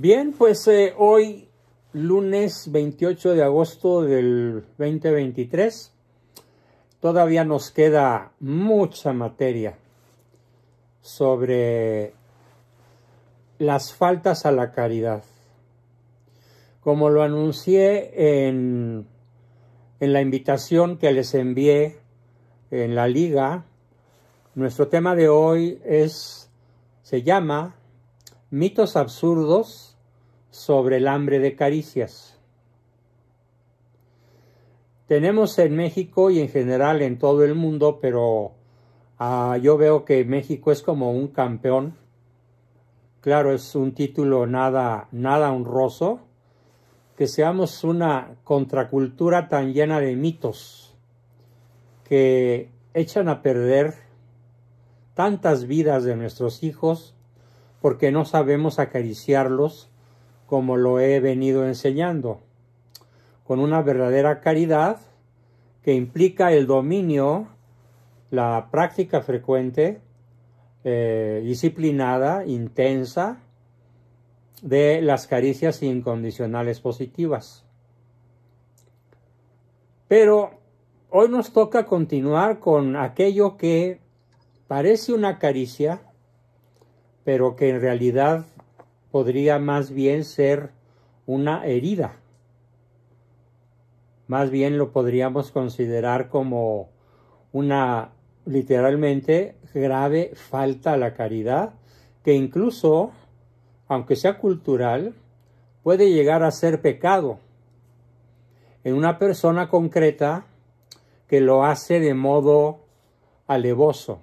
Bien, pues eh, hoy lunes 28 de agosto del 2023 todavía nos queda mucha materia sobre las faltas a la caridad. Como lo anuncié en, en la invitación que les envié en la liga, nuestro tema de hoy es, se llama Mitos absurdos sobre el hambre de caricias. Tenemos en México y en general en todo el mundo, pero ah, yo veo que México es como un campeón. Claro, es un título nada, nada honroso. Que seamos una contracultura tan llena de mitos que echan a perder tantas vidas de nuestros hijos porque no sabemos acariciarlos como lo he venido enseñando, con una verdadera caridad que implica el dominio, la práctica frecuente, eh, disciplinada, intensa, de las caricias incondicionales positivas. Pero hoy nos toca continuar con aquello que parece una caricia, pero que en realidad podría más bien ser una herida. Más bien lo podríamos considerar como una literalmente grave falta a la caridad que incluso, aunque sea cultural, puede llegar a ser pecado en una persona concreta que lo hace de modo alevoso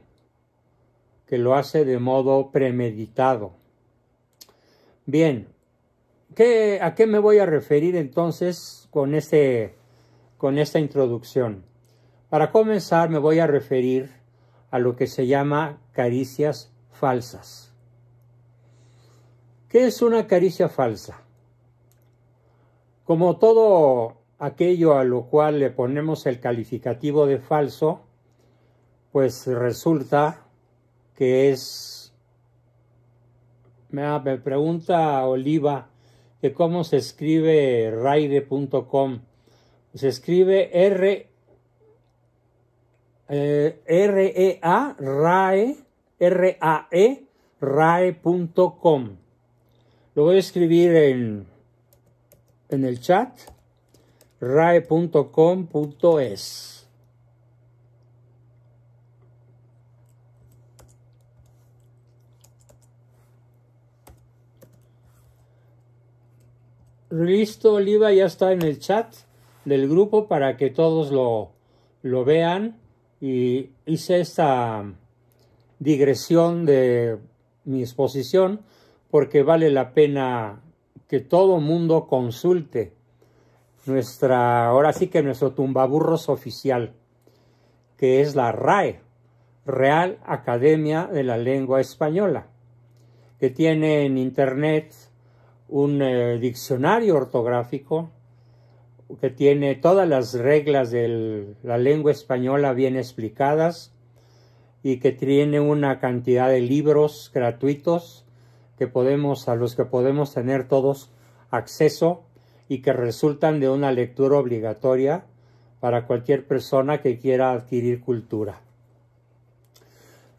que lo hace de modo premeditado. Bien, ¿qué, ¿a qué me voy a referir entonces con, este, con esta introducción? Para comenzar me voy a referir a lo que se llama caricias falsas. ¿Qué es una caricia falsa? Como todo aquello a lo cual le ponemos el calificativo de falso, pues resulta que es, me pregunta Oliva que cómo se escribe raide.com Se escribe R, eh, R E A RAE R A E rae.com. Lo voy a escribir en, en el chat rae.com.es. Listo Oliva ya está en el chat del grupo para que todos lo, lo vean. Y hice esta digresión de mi exposición porque vale la pena que todo mundo consulte nuestra, ahora sí que nuestro tumbaburros oficial, que es la RAE, Real Academia de la Lengua Española, que tiene en internet un eh, diccionario ortográfico que tiene todas las reglas de la lengua española bien explicadas y que tiene una cantidad de libros gratuitos que podemos, a los que podemos tener todos acceso y que resultan de una lectura obligatoria para cualquier persona que quiera adquirir cultura.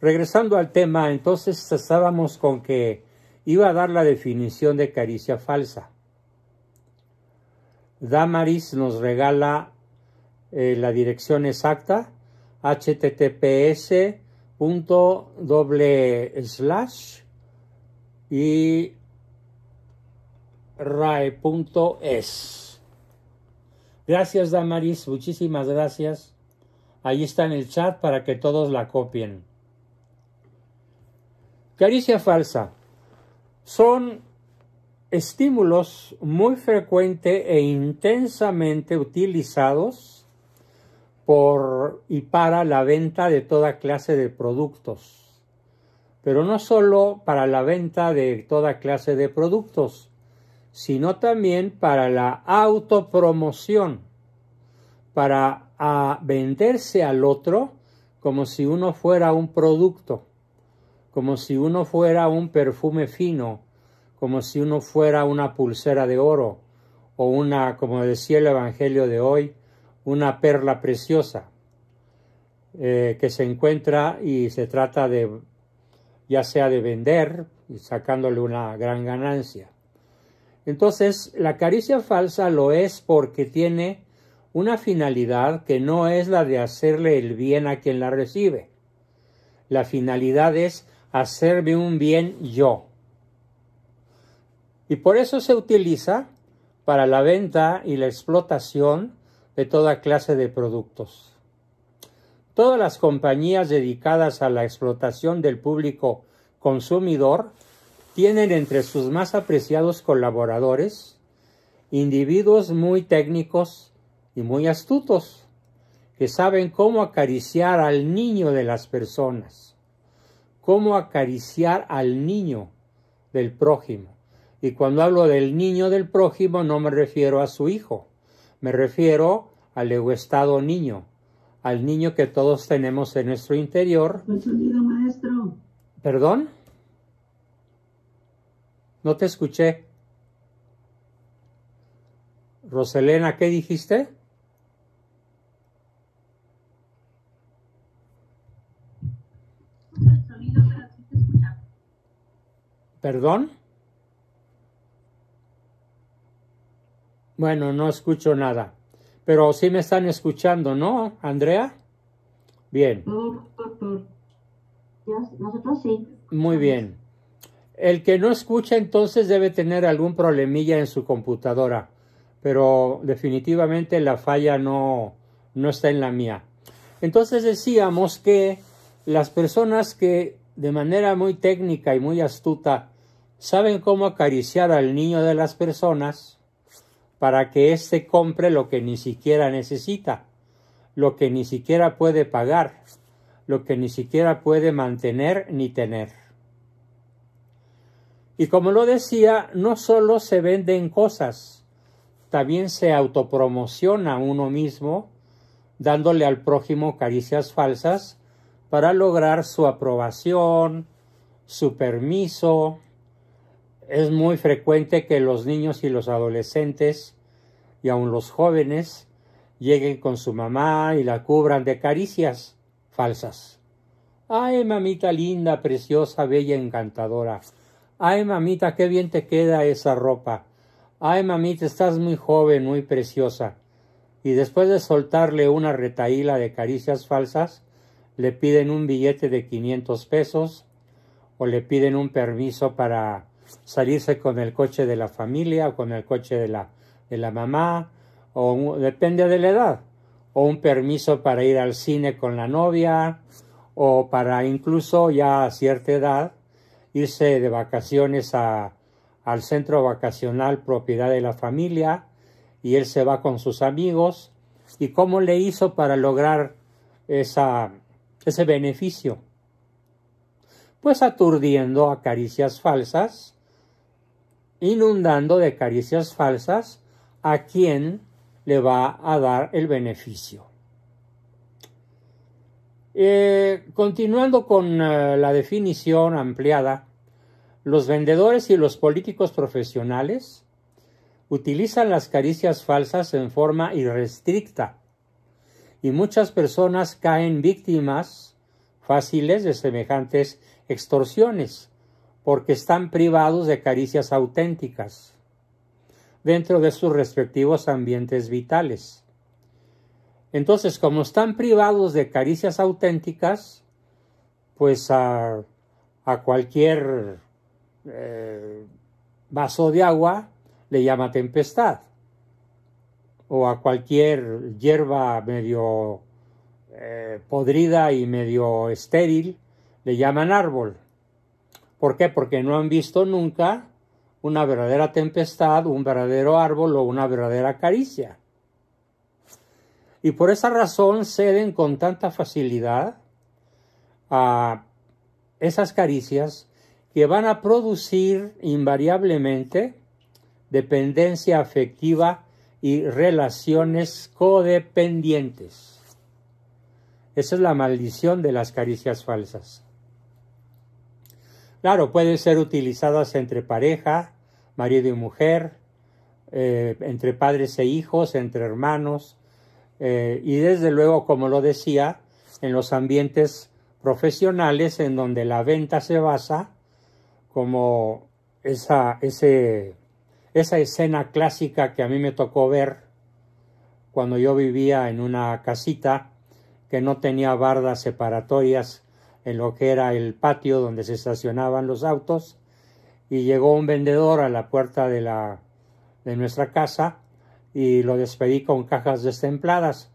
Regresando al tema, entonces estábamos con que iba a dar la definición de caricia falsa. Damaris nos regala eh, la dirección exacta https punto slash y rae.es. Gracias Damaris, muchísimas gracias. Ahí está en el chat para que todos la copien. Caricia falsa son estímulos muy frecuentes e intensamente utilizados por y para la venta de toda clase de productos. Pero no solo para la venta de toda clase de productos, sino también para la autopromoción, para venderse al otro como si uno fuera un producto como si uno fuera un perfume fino, como si uno fuera una pulsera de oro o una, como decía el Evangelio de hoy, una perla preciosa eh, que se encuentra y se trata de, ya sea de vender y sacándole una gran ganancia. Entonces, la caricia falsa lo es porque tiene una finalidad que no es la de hacerle el bien a quien la recibe. La finalidad es hacerme un bien yo. Y por eso se utiliza para la venta y la explotación de toda clase de productos. Todas las compañías dedicadas a la explotación del público consumidor tienen entre sus más apreciados colaboradores individuos muy técnicos y muy astutos que saben cómo acariciar al niño de las personas cómo acariciar al niño del prójimo. Y cuando hablo del niño del prójimo no me refiero a su hijo, me refiero al estado niño, al niño que todos tenemos en nuestro interior. Pues, maestro. ¿Perdón? No te escuché. Roselena, ¿qué dijiste? ¿Perdón? Bueno, no escucho nada. Pero sí me están escuchando, ¿no, Andrea? Bien. Nosotros sí. Muy bien. El que no escucha entonces debe tener algún problemilla en su computadora, pero definitivamente la falla no, no está en la mía. Entonces decíamos que las personas que de manera muy técnica y muy astuta saben cómo acariciar al niño de las personas para que éste compre lo que ni siquiera necesita, lo que ni siquiera puede pagar, lo que ni siquiera puede mantener ni tener. Y como lo decía, no solo se venden cosas, también se autopromociona uno mismo, dándole al prójimo caricias falsas para lograr su aprobación, su permiso, es muy frecuente que los niños y los adolescentes y aun los jóvenes lleguen con su mamá y la cubran de caricias falsas. Ay, mamita linda, preciosa, bella, encantadora. Ay, mamita, qué bien te queda esa ropa. Ay, mamita, estás muy joven, muy preciosa. Y después de soltarle una retahíla de caricias falsas, le piden un billete de 500 pesos o le piden un permiso para salirse con el coche de la familia o con el coche de la, de la mamá, o depende de la edad, o un permiso para ir al cine con la novia, o para incluso ya a cierta edad irse de vacaciones a, al centro vacacional propiedad de la familia y él se va con sus amigos y cómo le hizo para lograr esa, ese beneficio. Pues aturdiendo a caricias falsas inundando de caricias falsas a quien le va a dar el beneficio. Eh, continuando con eh, la definición ampliada, los vendedores y los políticos profesionales utilizan las caricias falsas en forma irrestricta y muchas personas caen víctimas fáciles de semejantes extorsiones porque están privados de caricias auténticas dentro de sus respectivos ambientes vitales. Entonces, como están privados de caricias auténticas, pues a, cualquier eh, vaso de agua le llama tempestad, o a cualquier hierba medio eh, podrida y medio estéril le llaman árbol. ¿Por qué? Porque no han visto nunca una verdadera tempestad, un verdadero árbol o una verdadera caricia. Y por esa razón ceden con tanta facilidad a esas caricias que van a producir invariablemente dependencia afectiva y relaciones codependientes. Esa es la maldición de las caricias falsas. Claro, pueden ser utilizadas entre pareja, marido y mujer, eh, entre padres e hijos, entre hermanos, eh, y desde luego, como lo decía, en los ambientes profesionales en donde la venta se basa como esa escena clásica que a mí me tocó ver cuando yo vivía en una casita que no tenía bardas separatorias en lo que era el patio donde se estacionaban los autos y llegó un vendedor a la puerta de, la, de nuestra casa y lo despedí con cajas destempladas.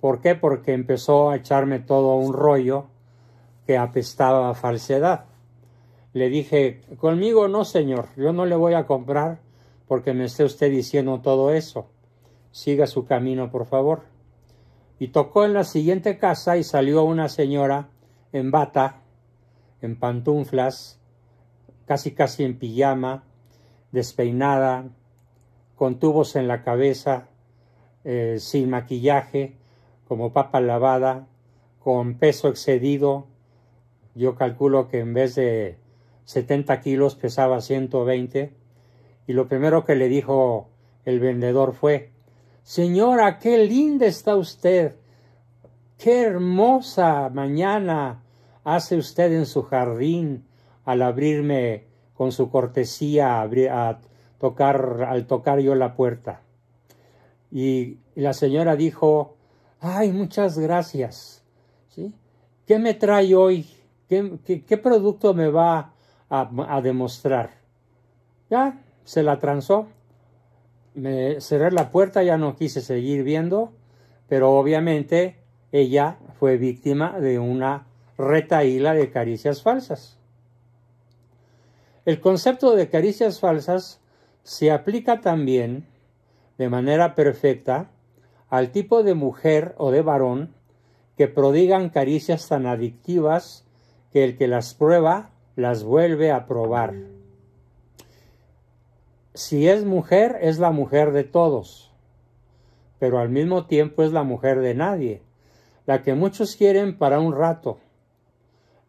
¿Por qué? Porque empezó a echarme todo un rollo que apestaba a falsedad. Le dije, conmigo no, señor, yo no le voy a comprar porque me esté usted diciendo todo eso. Siga su camino, por favor. Y tocó en la siguiente casa y salió una señora en bata, en pantuflas, casi casi en pijama, despeinada, con tubos en la cabeza, eh, sin maquillaje, como papa lavada, con peso excedido. Yo calculo que en vez de 70 kilos pesaba 120. Y lo primero que le dijo el vendedor fue, Señora, qué linda está usted. Qué hermosa mañana hace usted en su jardín al abrirme con su cortesía a, tocar, al tocar yo la puerta. Y la señora dijo, ay, muchas gracias. ¿Sí? ¿Qué me trae hoy? ¿Qué, qué, producto me va a, a, demostrar? Ya, se la transó. Me cerré la puerta, ya no quise seguir viendo, pero obviamente ella fue víctima de una retahíla de caricias falsas. El concepto de caricias falsas se aplica también de manera perfecta al tipo de mujer o de varón que prodigan caricias tan adictivas que el que las prueba las vuelve a probar. Si es mujer, es la mujer de todos, pero al mismo tiempo es la mujer de nadie, la que muchos quieren para un rato,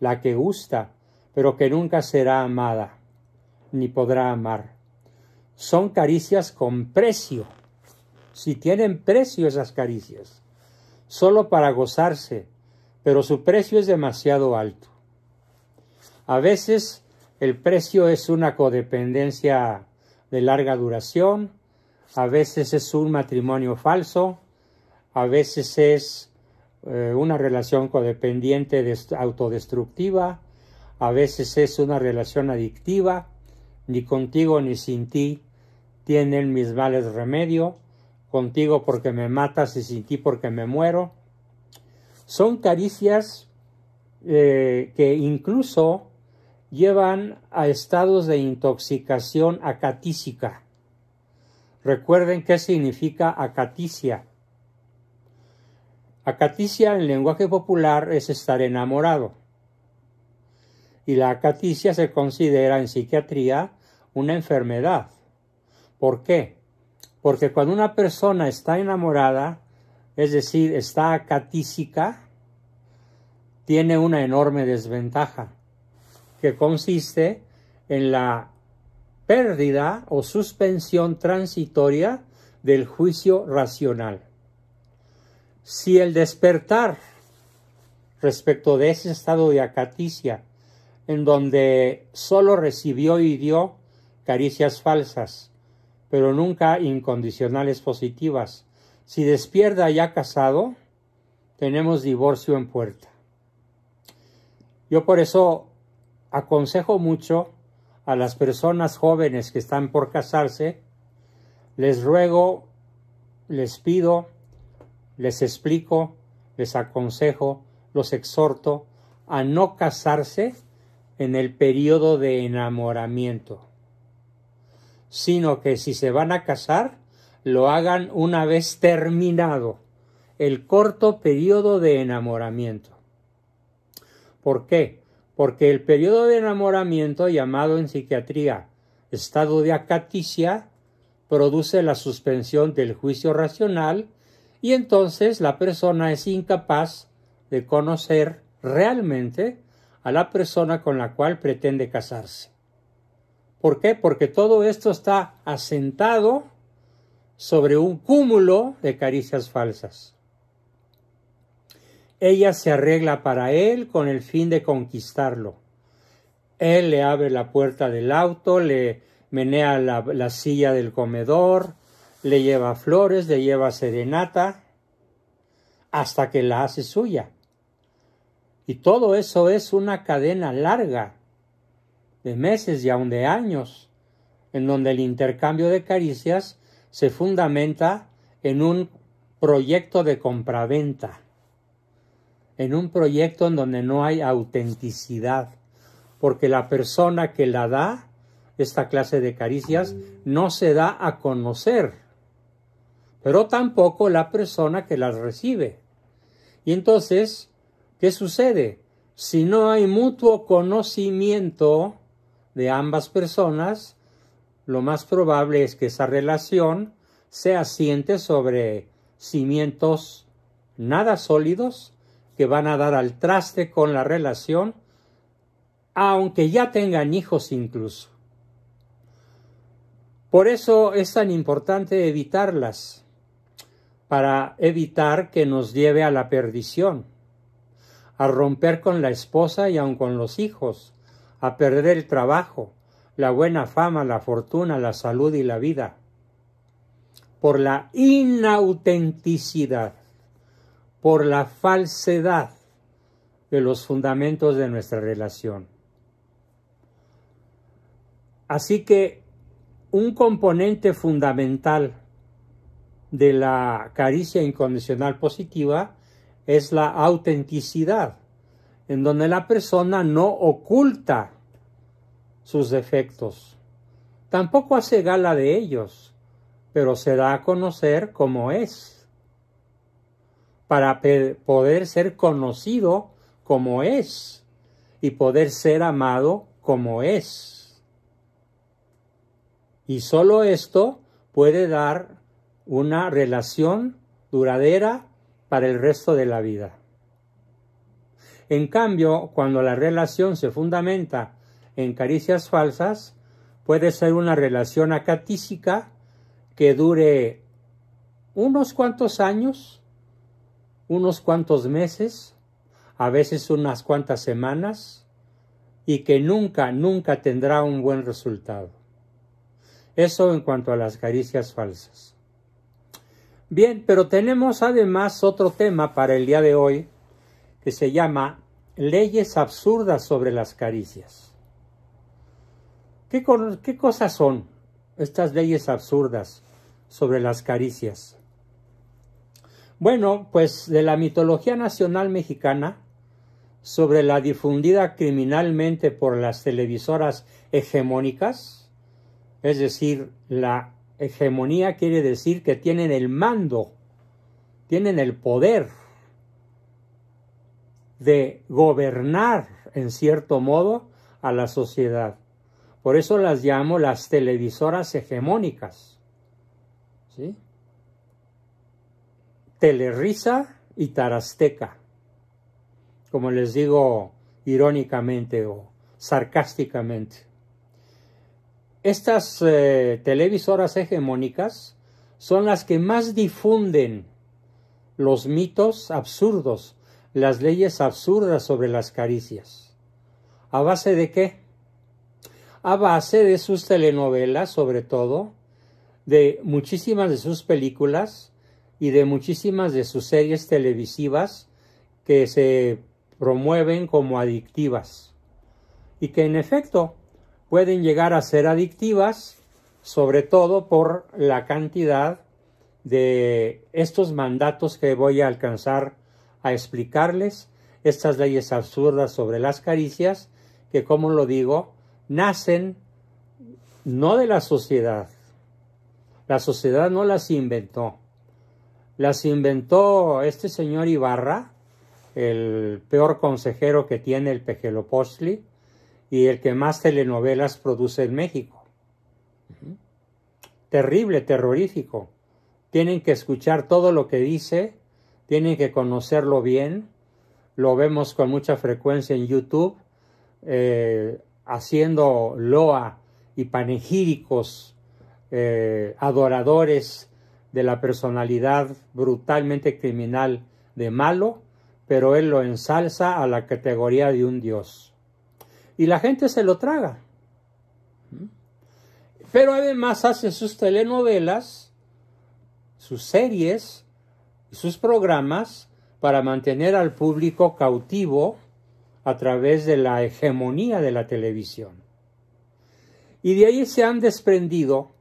la que gusta, pero que nunca será amada, ni podrá amar. Son caricias con precio, si tienen precio esas caricias, solo para gozarse, pero su precio es demasiado alto. A veces el precio es una codependencia de larga duración, a veces es un matrimonio falso, a veces es eh, una relación codependiente autodestructiva, a veces es una relación adictiva, ni contigo ni sin ti tienen mis males remedio, contigo porque me matas y sin ti porque me muero. Son caricias eh, que incluso llevan a estados de intoxicación acatísica. Recuerden qué significa acaticia. Acaticia en lenguaje popular es estar enamorado. Y la acaticia se considera en psiquiatría una enfermedad. ¿Por qué? Porque cuando una persona está enamorada, es decir, está acatísica, tiene una enorme desventaja, que consiste en la pérdida o suspensión transitoria del juicio racional. Si el despertar respecto de ese estado de acaticia, en donde solo recibió y dio caricias falsas, pero nunca incondicionales positivas, si despierta ya casado, tenemos divorcio en puerta. Yo por eso aconsejo mucho a las personas jóvenes que están por casarse, les ruego, les pido les explico, les aconsejo, los exhorto a no casarse en el periodo de enamoramiento, sino que si se van a casar, lo hagan una vez terminado el corto periodo de enamoramiento. ¿Por qué? Porque el periodo de enamoramiento, llamado en psiquiatría estado de acaticia, produce la suspensión del juicio racional y entonces la persona es incapaz de conocer realmente a la persona con la cual pretende casarse. ¿Por qué? Porque todo esto está asentado sobre un cúmulo de caricias falsas. Ella se arregla para él con el fin de conquistarlo. Él le abre la puerta del auto, le menea la, silla del comedor, le lleva flores, le lleva serenata, hasta que la hace suya. Y todo eso es una cadena larga, de meses y aun de años, en donde el intercambio de caricias se fundamenta en un proyecto de compraventa, en un proyecto en donde no hay autenticidad, porque la persona que la da, esta clase de caricias, no se da a conocer pero tampoco la persona que las recibe. Y entonces, ¿qué sucede? Si no hay mutuo conocimiento de ambas personas, lo más probable es que esa relación se asiente sobre cimientos nada sólidos que van a dar al traste con la relación, aunque ya tengan hijos incluso. Por eso es tan importante evitarlas para evitar que nos lleve a la perdición, a romper con la esposa y aun con los hijos, a perder el trabajo, la buena fama, la fortuna, la salud y la vida, por la inautenticidad, por la falsedad de los fundamentos de nuestra relación. Así que un componente fundamental de la caricia incondicional positiva es la autenticidad, en donde la persona no oculta sus defectos, tampoco hace gala de ellos, pero se da a conocer como es, para poder ser conocido como es y poder ser amado como es. Y solo esto puede dar una relación duradera para el resto de la vida. En cambio, cuando la relación se fundamenta en caricias falsas, puede ser una relación acatísica que dure unos cuantos años, unos cuantos meses, a veces unas cuantas semanas, y que nunca, nunca tendrá un buen resultado. Eso en cuanto a las caricias falsas. Bien, pero tenemos además otro tema para el día de hoy que se llama leyes absurdas sobre las caricias. ¿Qué, cosas son estas leyes absurdas sobre las caricias? Bueno, pues de la mitología nacional mexicana, sobre la difundida criminalmente por las televisoras hegemónicas, es decir, la Hegemonía quiere decir que tienen el mando, tienen el poder de gobernar, en cierto modo, a la sociedad. Por eso las llamo las televisoras hegemónicas. ¿Sí? Telerisa y Tarasteca. Como les digo irónicamente o sarcásticamente estas eh, televisoras hegemónicas son las que más difunden los mitos absurdos, las leyes absurdas sobre las caricias. ¿A base de qué? A base de sus telenovelas, sobre todo, de muchísimas de sus películas y de muchísimas de sus series televisivas que se promueven como adictivas y que en efecto pueden llegar a ser adictivas, sobre todo por la cantidad de estos mandatos que voy a alcanzar a explicarles, estas leyes absurdas sobre las caricias, que como lo digo, nacen no de la sociedad. La sociedad no las inventó. Las inventó este señor Ibarra, el peor consejero que tiene el Pejelopostli, y el que más telenovelas produce en México. Terrible, terrorífico. Tienen que escuchar todo lo que dice, tienen que conocerlo bien. Lo vemos con mucha frecuencia en YouTube, eh, haciendo loa y panegíricos eh, adoradores de la personalidad brutalmente criminal de Malo, pero él lo ensalza a la categoría de un dios y la gente se lo traga. Pero además hace sus telenovelas, sus series, sus programas para mantener al público cautivo a través de la hegemonía de la televisión. Y de ahí se han desprendido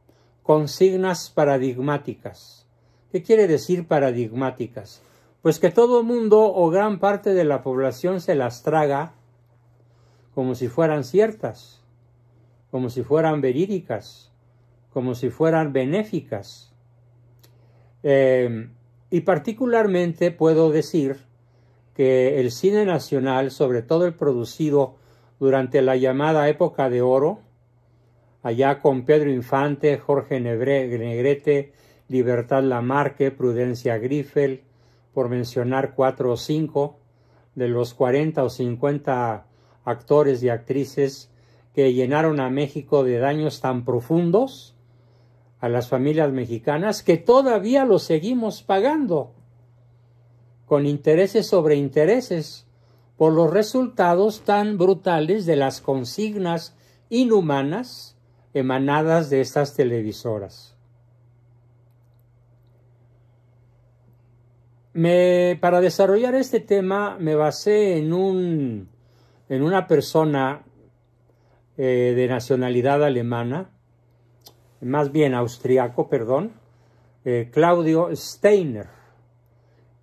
consignas paradigmáticas. ¿Qué quiere decir paradigmáticas? Pues que todo mundo o gran parte de la población se las traga como si fueran ciertas, como si fueran verídicas, como si fueran benéficas. Eh, y particularmente puedo decir que el cine nacional, sobre todo el producido durante la llamada época de oro, allá con Pedro Infante, Jorge Negrete, Libertad Lamarque, Prudencia Griffel, por mencionar cuatro o cinco de los 40 o 50 actores y actrices que llenaron a México de daños tan profundos a las familias mexicanas que todavía lo seguimos pagando con intereses sobre intereses por los resultados tan brutales de las consignas inhumanas emanadas de estas televisoras. Me, para desarrollar este tema me basé en un en una persona eh, de nacionalidad alemana, más bien austriaco, perdón, eh, Claudio Steiner,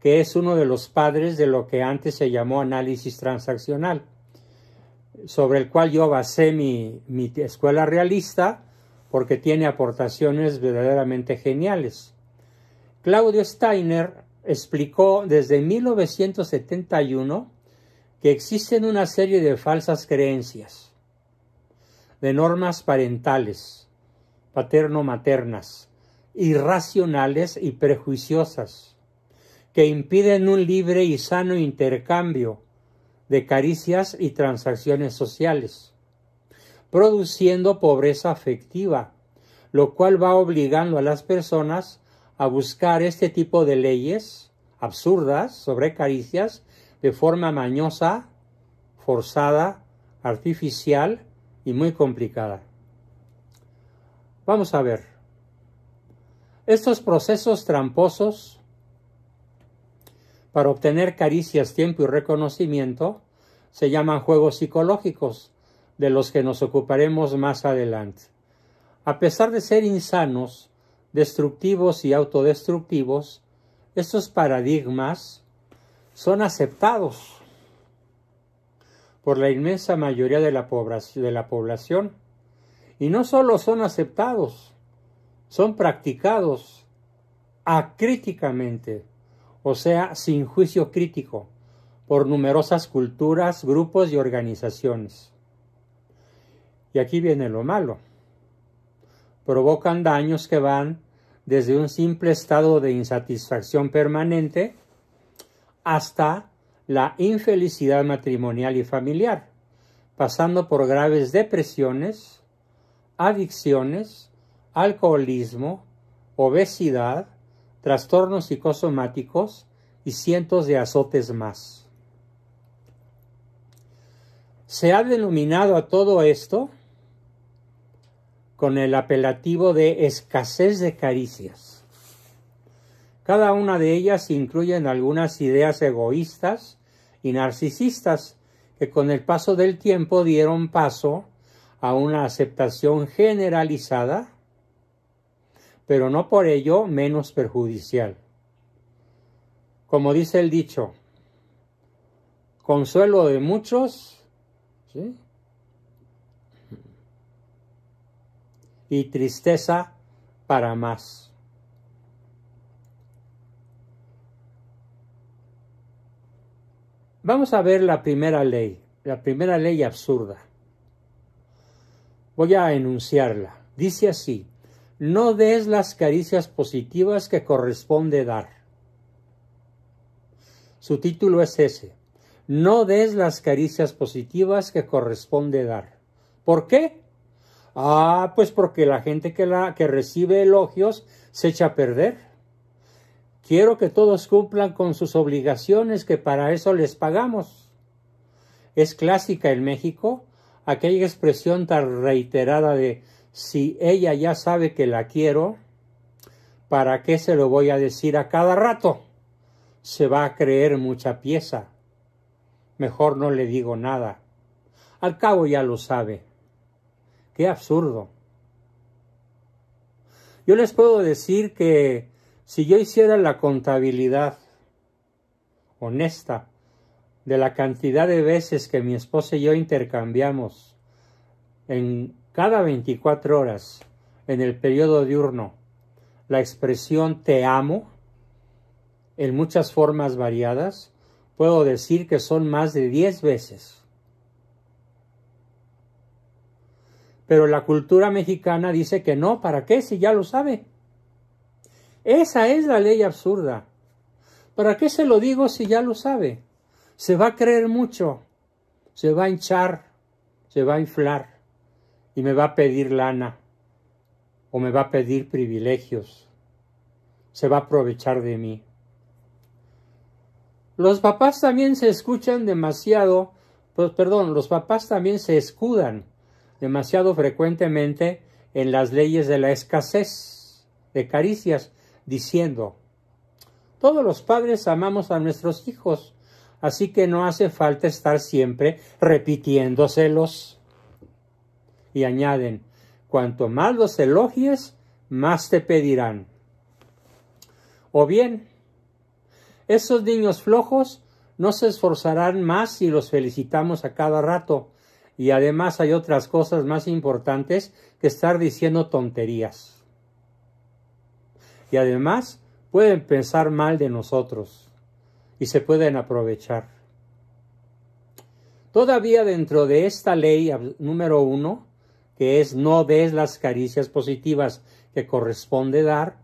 que es uno de los padres de lo que antes se llamó análisis transaccional, sobre el cual yo basé mi, mi escuela realista porque tiene aportaciones verdaderamente geniales. Claudio Steiner explicó desde 1971 que existen una serie de falsas creencias, de normas parentales, paterno-maternas, irracionales y prejuiciosas, que impiden un libre y sano intercambio de caricias y transacciones sociales, produciendo pobreza afectiva, lo cual va obligando a las personas a buscar este tipo de leyes absurdas sobre caricias de forma mañosa, forzada, artificial y muy complicada. Vamos a ver. Estos procesos tramposos para obtener caricias, tiempo y reconocimiento se llaman juegos psicológicos, de los que nos ocuparemos más adelante. A pesar de ser insanos, destructivos y autodestructivos, estos paradigmas son aceptados por la inmensa mayoría de la, población. Y no solo son aceptados, son practicados acríticamente, o sea, sin juicio crítico, por numerosas culturas, grupos y organizaciones. Y aquí viene lo malo. Provocan daños que van desde un simple estado de insatisfacción permanente hasta la infelicidad matrimonial y familiar, pasando por graves depresiones, adicciones, alcoholismo, obesidad, trastornos psicosomáticos y cientos de azotes más. Se ha denominado a todo esto con el apelativo de escasez de caricias. Cada una de ellas incluyen algunas ideas egoístas y narcisistas que con el paso del tiempo dieron paso a una aceptación generalizada, pero no por ello menos perjudicial. Como dice el dicho, consuelo de muchos y tristeza para más. Vamos a ver la primera ley, la primera ley absurda. Voy a enunciarla. Dice así, no des las caricias positivas que corresponde dar. Su título es ese, no des las caricias positivas que corresponde dar. ¿Por qué? Ah, pues porque la gente que, la, que recibe elogios se echa a perder. Quiero que todos cumplan con sus obligaciones que para eso les pagamos. Es clásica en México aquella expresión tan reiterada de si ella ya sabe que la quiero, ¿para qué se lo voy a decir a cada rato? Se va a creer mucha pieza. Mejor no le digo nada. Al cabo ya lo sabe. Qué absurdo. Yo les puedo decir que si yo hiciera la contabilidad honesta de la cantidad de veces que mi esposa y yo intercambiamos en cada 24 horas en el periodo diurno la expresión te amo en muchas formas variadas, puedo decir que son más de 10 veces. Pero la cultura mexicana dice que no, ¿para qué si ya lo sabe? Esa es la ley absurda. ¿Para qué se lo digo si ya lo sabe? Se va a creer mucho, se va a hinchar, se va a inflar y me va a pedir lana o me va a pedir privilegios, se va a aprovechar de mí. Los papás también se escuchan demasiado, pues, perdón, los papás también se escudan demasiado frecuentemente en las leyes de la escasez de caricias, diciendo, todos los padres amamos a nuestros hijos, así que no hace falta estar siempre repitiéndoselos. Y añaden, cuanto más los elogies, más te pedirán. O bien, esos niños flojos no se esforzarán más si los felicitamos a cada rato, y además hay otras cosas más importantes que estar diciendo tonterías y además pueden pensar mal de nosotros y se pueden aprovechar. Todavía dentro de esta ley número uno, que es no des las caricias positivas que corresponde dar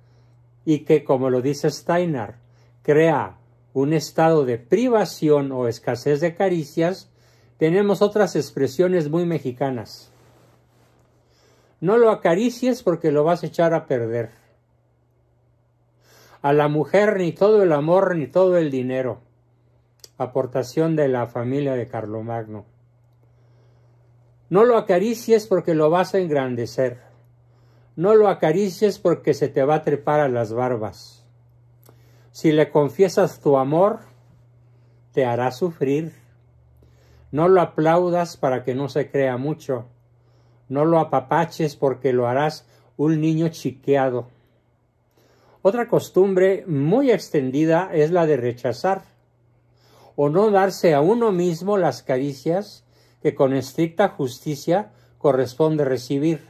y que, como lo dice Steiner, crea un estado de privación o escasez de caricias, tenemos otras expresiones muy mexicanas. No lo acaricies porque lo vas a echar a perder a la mujer ni todo el amor ni todo el dinero. Aportación de la familia de Carlomagno. No lo acaricies porque lo vas a engrandecer. No lo acaricies porque se te va a trepar a las barbas. Si le confiesas tu amor, te hará sufrir. No lo aplaudas para que no se crea mucho. No lo apapaches porque lo harás un niño chiqueado. Otra costumbre muy extendida es la de rechazar o no darse a uno mismo las caricias que con estricta justicia corresponde recibir.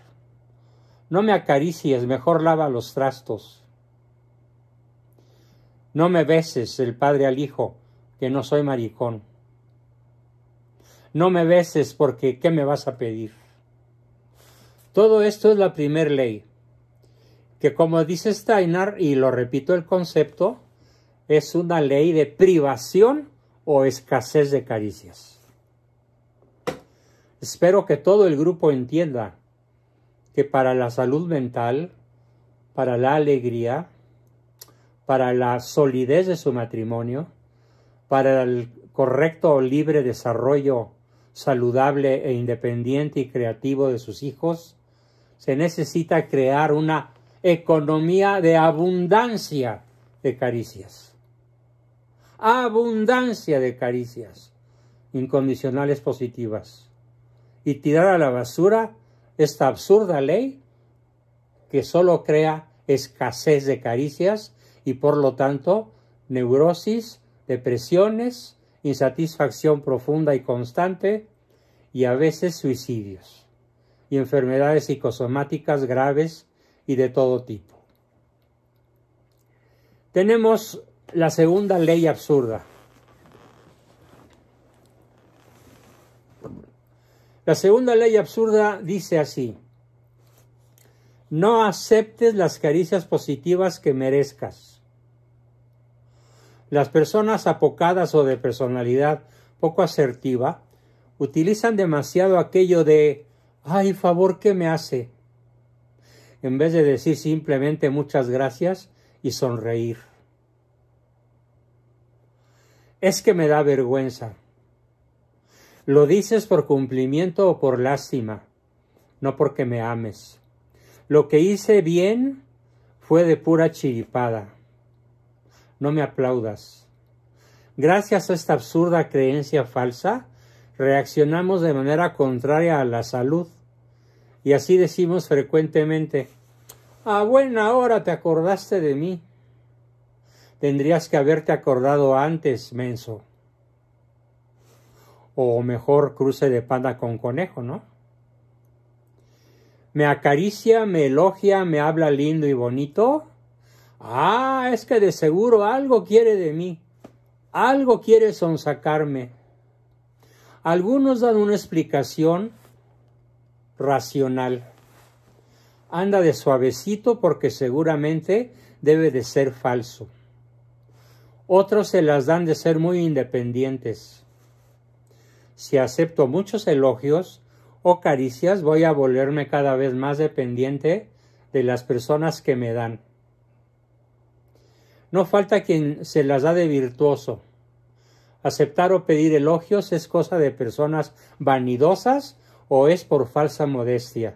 No me acaricies, mejor lava los trastos. No me beses, el padre al hijo, que no soy maricón. No me beses porque ¿qué me vas a pedir? Todo esto es la primer ley que como dice Steiner, y lo repito el concepto, es una ley de privación o escasez de caricias. Espero que todo el grupo entienda que para la salud mental, para la alegría, para la solidez de su matrimonio, para el correcto o libre desarrollo saludable e independiente y creativo de sus hijos, se necesita crear una economía de abundancia de caricias. Abundancia de caricias incondicionales positivas. Y tirar a la basura esta absurda ley que solo crea escasez de caricias y por lo tanto neurosis, depresiones, insatisfacción profunda y constante y a veces suicidios y enfermedades psicosomáticas graves y de todo tipo. Tenemos la segunda ley absurda. La segunda ley absurda dice así, no aceptes las caricias positivas que merezcas. Las personas apocadas o de personalidad poco asertiva utilizan demasiado aquello de, ay, favor que me hace, en vez de decir simplemente muchas gracias y sonreír. Es que me da vergüenza. Lo dices por cumplimiento o por lástima, no porque me ames. Lo que hice bien fue de pura chiripada. No me aplaudas. Gracias a esta absurda creencia falsa, reaccionamos de manera contraria a la salud y así decimos frecuentemente, a buena hora te acordaste de mí. Tendrías que haberte acordado antes, menso. O mejor cruce de panda con conejo, ¿no? Me acaricia, me elogia, me habla lindo y bonito. Ah, es que de seguro algo quiere de mí. Algo quiere sonsacarme. Algunos dan una explicación racional. Anda de suavecito porque seguramente debe de ser falso. Otros se las dan de ser muy independientes. Si acepto muchos elogios o caricias, voy a volverme cada vez más dependiente de las personas que me dan. No falta quien se las da de virtuoso. Aceptar o pedir elogios es cosa de personas vanidosas o es por falsa modestia.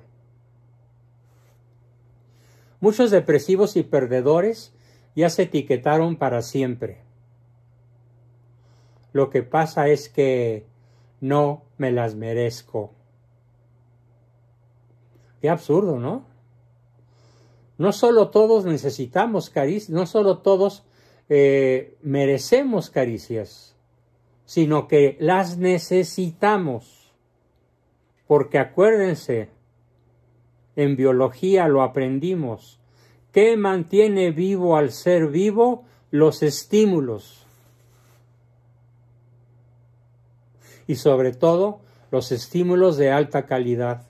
Muchos depresivos y perdedores ya se etiquetaron para siempre. Lo que pasa es que no me las merezco. Qué absurdo, ¿no? No solo todos necesitamos caricias, no solo todos eh, merecemos caricias, sino que las necesitamos. Porque acuérdense, en biología lo aprendimos, ¿qué mantiene vivo al ser vivo? Los estímulos. Y sobre todo, los estímulos de alta calidad.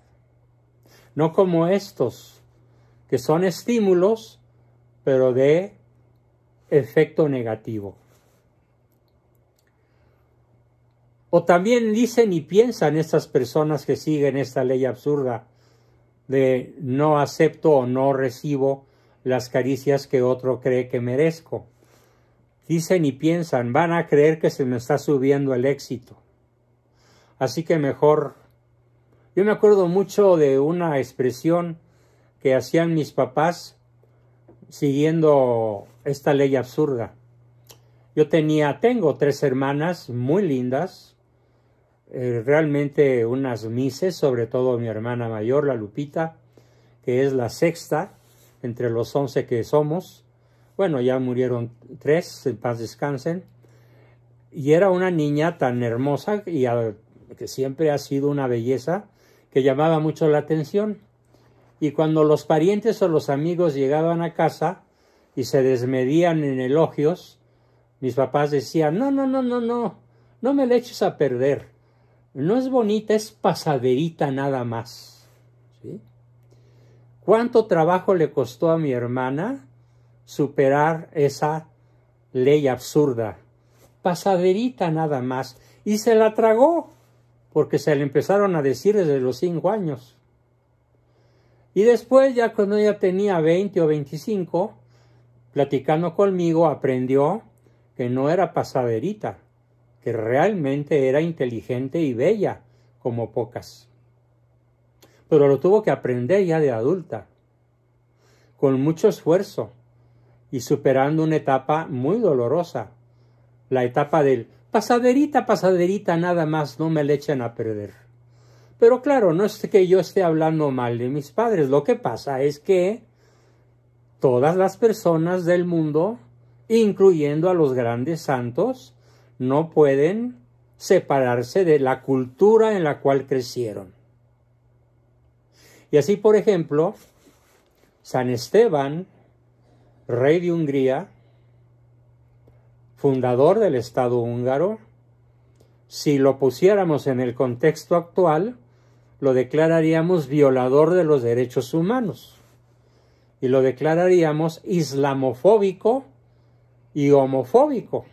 No como estos, que son estímulos, pero de efecto negativo. O también dicen y piensan estas personas que siguen esta ley absurda de no acepto o no recibo las caricias que otro cree que merezco. Dicen y piensan, van a creer que se me está subiendo el éxito. Así que mejor... Yo me acuerdo mucho de una expresión que hacían mis papás siguiendo esta ley absurda. Yo tenía, tengo tres hermanas muy lindas, eh, realmente unas mises, sobre todo mi hermana mayor, la Lupita, que es la sexta entre los once que somos. Bueno, ya murieron tres, en paz descansen. Y era una niña tan hermosa y que siempre ha sido una belleza que llamaba mucho la atención. Y cuando los parientes o los amigos llegaban a casa y se desmedían en elogios, mis papás decían, no, no, no, no, no, no me le eches a perder no es bonita, es pasaderita nada más. ¿Cuánto trabajo le costó a mi hermana superar esa ley absurda? Pasaderita nada más. Y se la tragó, porque se le empezaron a decir desde los cinco años. Y después, ya cuando ella tenía veinte o veinticinco, platicando conmigo, aprendió que no era pasaderita, que realmente era inteligente y bella como pocas. Pero lo tuvo que aprender ya de adulta, con mucho esfuerzo y superando una etapa muy dolorosa, la etapa del pasaderita, pasaderita, nada más, no me le echen a perder. Pero claro, no es que yo esté hablando mal de mis padres, lo que pasa es que todas las personas del mundo, incluyendo a los grandes santos, no pueden separarse de la cultura en la cual crecieron. Y así, por ejemplo, San Esteban, rey de Hungría, fundador del Estado húngaro, si lo pusiéramos en el contexto actual, lo declararíamos violador de los derechos humanos y lo declararíamos islamofóbico y homofóbico.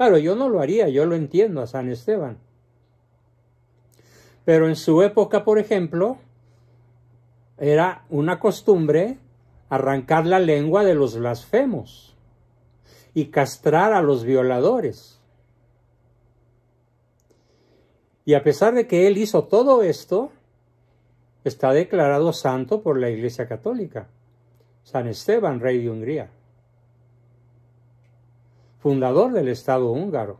Claro, yo no lo haría, yo lo entiendo a San Esteban. Pero en su época, por ejemplo, era una costumbre arrancar la lengua de los blasfemos y castrar a los violadores. Y a pesar de que él hizo todo esto, está declarado santo por la Iglesia Católica, San Esteban, rey de Hungría fundador del Estado húngaro.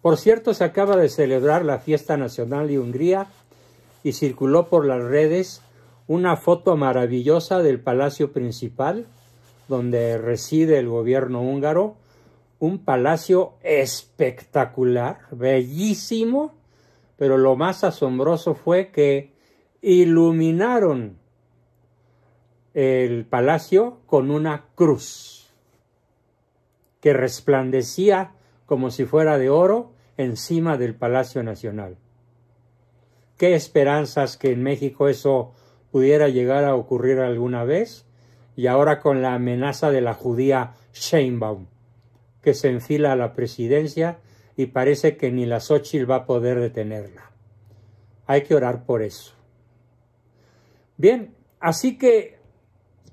Por cierto, se acaba de celebrar la fiesta nacional de Hungría y circuló por las redes una foto maravillosa del palacio principal donde reside el gobierno húngaro, un palacio espectacular, bellísimo, pero lo más asombroso fue que iluminaron el palacio con una cruz que resplandecía como si fuera de oro encima del Palacio Nacional. ¿Qué esperanzas que en México eso pudiera llegar a ocurrir alguna vez? Y ahora con la amenaza de la judía Sheinbaum, que se enfila a la presidencia y parece que ni la Xochitl va a poder detenerla. Hay que orar por eso. Bien, así que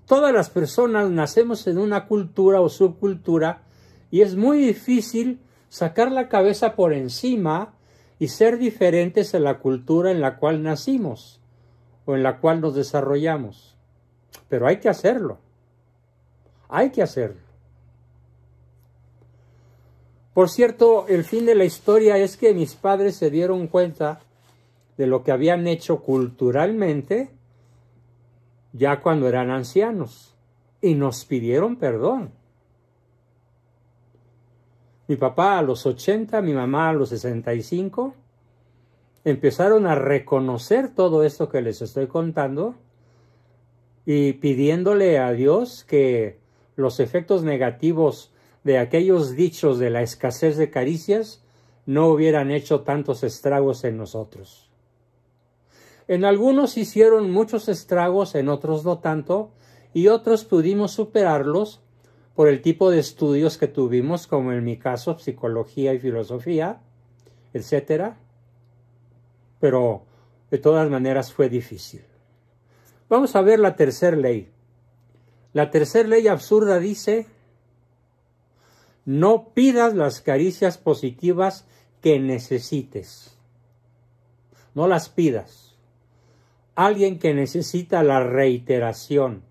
todas las personas nacemos en una cultura o subcultura y es muy difícil sacar la cabeza por encima y ser diferentes en la cultura en la cual nacimos o en la cual nos desarrollamos. Pero hay que hacerlo. Hay que hacerlo. Por cierto, el fin de la historia es que mis padres se dieron cuenta de lo que habían hecho culturalmente ya cuando eran ancianos y nos pidieron perdón. Mi papá a los 80, mi mamá a los 65, empezaron a reconocer todo esto que les estoy contando y pidiéndole a Dios que los efectos negativos de aquellos dichos de la escasez de caricias no hubieran hecho tantos estragos en nosotros. En algunos hicieron muchos estragos, en otros no tanto, y otros pudimos superarlos por el tipo de estudios que tuvimos, como en mi caso, psicología y filosofía, etc. Pero de todas maneras fue difícil. Vamos a ver la tercera ley. La tercera ley absurda dice, no pidas las caricias positivas que necesites. No las pidas. Alguien que necesita la reiteración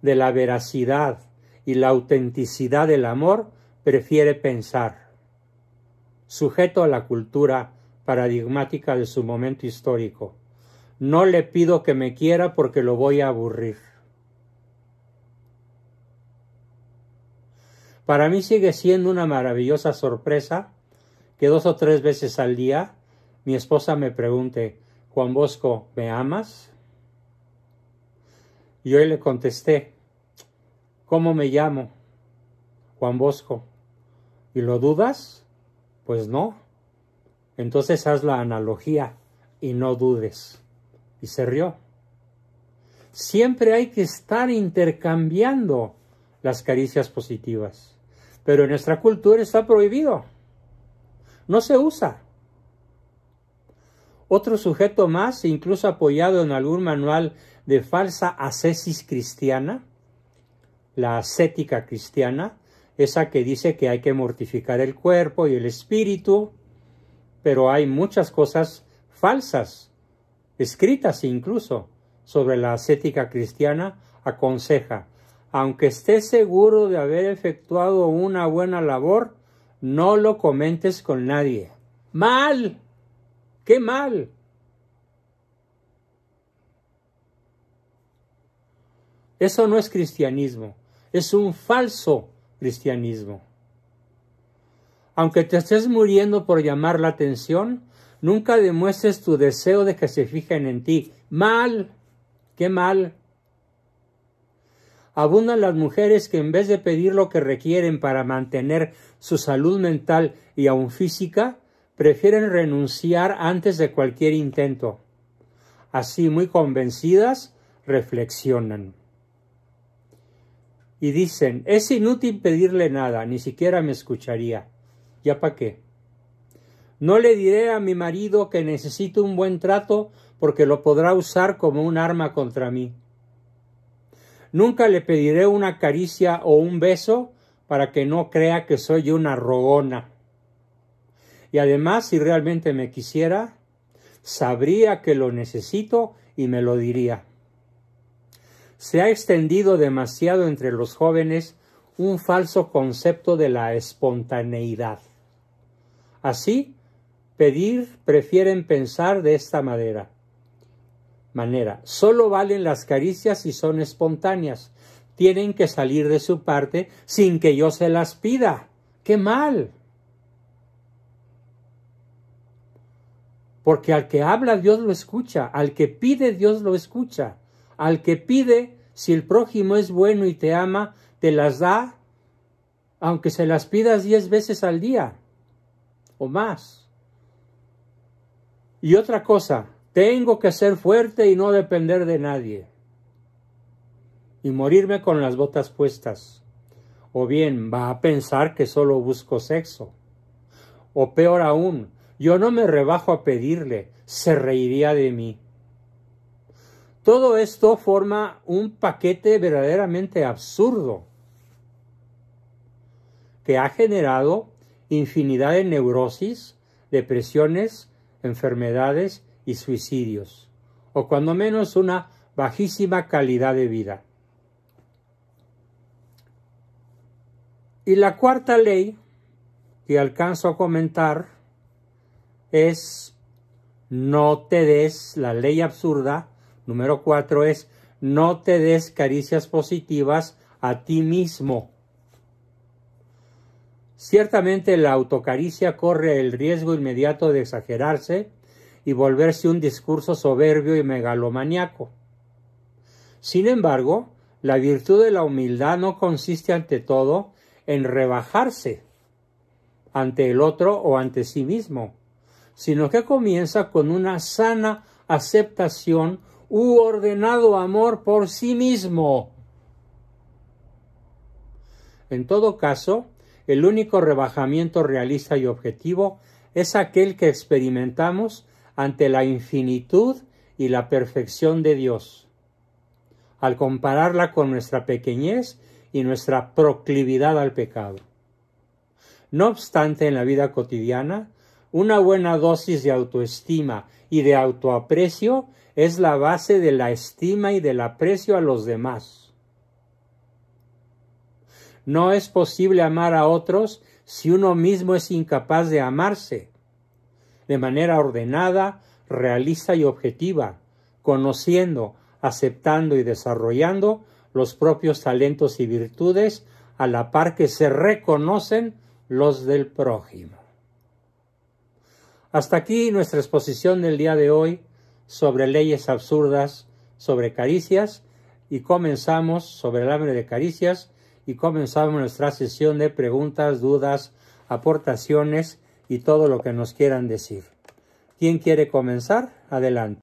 de la veracidad y la autenticidad del amor prefiere pensar. Sujeto a la cultura paradigmática de su momento histórico. No le pido que me quiera porque lo voy a aburrir. Para mí sigue siendo una maravillosa sorpresa que dos o tres veces al día mi esposa me pregunte, Juan Bosco, ¿me amas? Y hoy le contesté, ¿Cómo me llamo? Juan Bosco. ¿Y lo dudas? Pues no. Entonces haz la analogía y no dudes. Y se rió. Siempre hay que estar intercambiando las caricias positivas. Pero en nuestra cultura está prohibido. No se usa. Otro sujeto más, incluso apoyado en algún manual de falsa ascesis cristiana, la ascética cristiana, esa que dice que hay que mortificar el cuerpo y el espíritu, pero hay muchas cosas falsas, escritas incluso, sobre la ascética cristiana, aconseja, aunque estés seguro de haber efectuado una buena labor, no lo comentes con nadie. Mal, qué mal. Eso no es cristianismo es un falso cristianismo. Aunque te estés muriendo por llamar la atención, nunca demuestres tu deseo de que se fijen en ti. Mal, qué mal. Abundan las mujeres que en vez de pedir lo que requieren para mantener su salud mental y aún física, prefieren renunciar antes de cualquier intento. Así, muy convencidas, reflexionan y dicen, es inútil pedirle nada, ni siquiera me escucharía. ¿Ya para qué? No le diré a mi marido que necesito un buen trato porque lo podrá usar como un arma contra mí. Nunca le pediré una caricia o un beso para que no crea que soy una rogona. Y además, si realmente me quisiera, sabría que lo necesito y me lo diría se ha extendido demasiado entre los jóvenes un falso concepto de la espontaneidad. Así, pedir prefieren pensar de esta manera. Manera, solo valen las caricias si son espontáneas. Tienen que salir de su parte sin que yo se las pida. ¡Qué mal! Porque al que habla Dios lo escucha, al que pide Dios lo escucha. Al que pide, si el prójimo es bueno y te ama, te las da, aunque se las pidas diez veces al día o más. Y otra cosa, tengo que ser fuerte y no depender de nadie. Y morirme con las botas puestas. O bien va a pensar que solo busco sexo. O peor aún, yo no me rebajo a pedirle, se reiría de mí. Todo esto forma un paquete verdaderamente absurdo que ha generado infinidad de neurosis, depresiones, enfermedades y suicidios, o cuando menos una bajísima calidad de vida. Y la cuarta ley que alcanzo a comentar es no te des la ley absurda Número cuatro es no te des caricias positivas a ti mismo. Ciertamente la autocaricia corre el riesgo inmediato de exagerarse y volverse un discurso soberbio y megalomaniaco. Sin embargo, la virtud de la humildad no consiste ante todo en rebajarse ante el otro o ante sí mismo, sino que comienza con una sana aceptación u ordenado amor por sí mismo. En todo caso, el único rebajamiento realista y objetivo es aquel que experimentamos ante la infinitud y la perfección de Dios, al compararla con nuestra pequeñez y nuestra proclividad al pecado. No obstante, en la vida cotidiana, una buena dosis de autoestima y de autoaprecio es la base de la estima y del aprecio a los demás. No es posible amar a otros si uno mismo es incapaz de amarse, de manera ordenada, realista y objetiva, conociendo, aceptando y desarrollando los propios talentos y virtudes a la par que se reconocen los del prójimo. Hasta aquí nuestra exposición del día de hoy sobre leyes absurdas, sobre caricias, y comenzamos sobre el hambre de caricias, y comenzamos nuestra sesión de preguntas, dudas, aportaciones y todo lo que nos quieran decir. ¿Quién quiere comenzar? Adelante.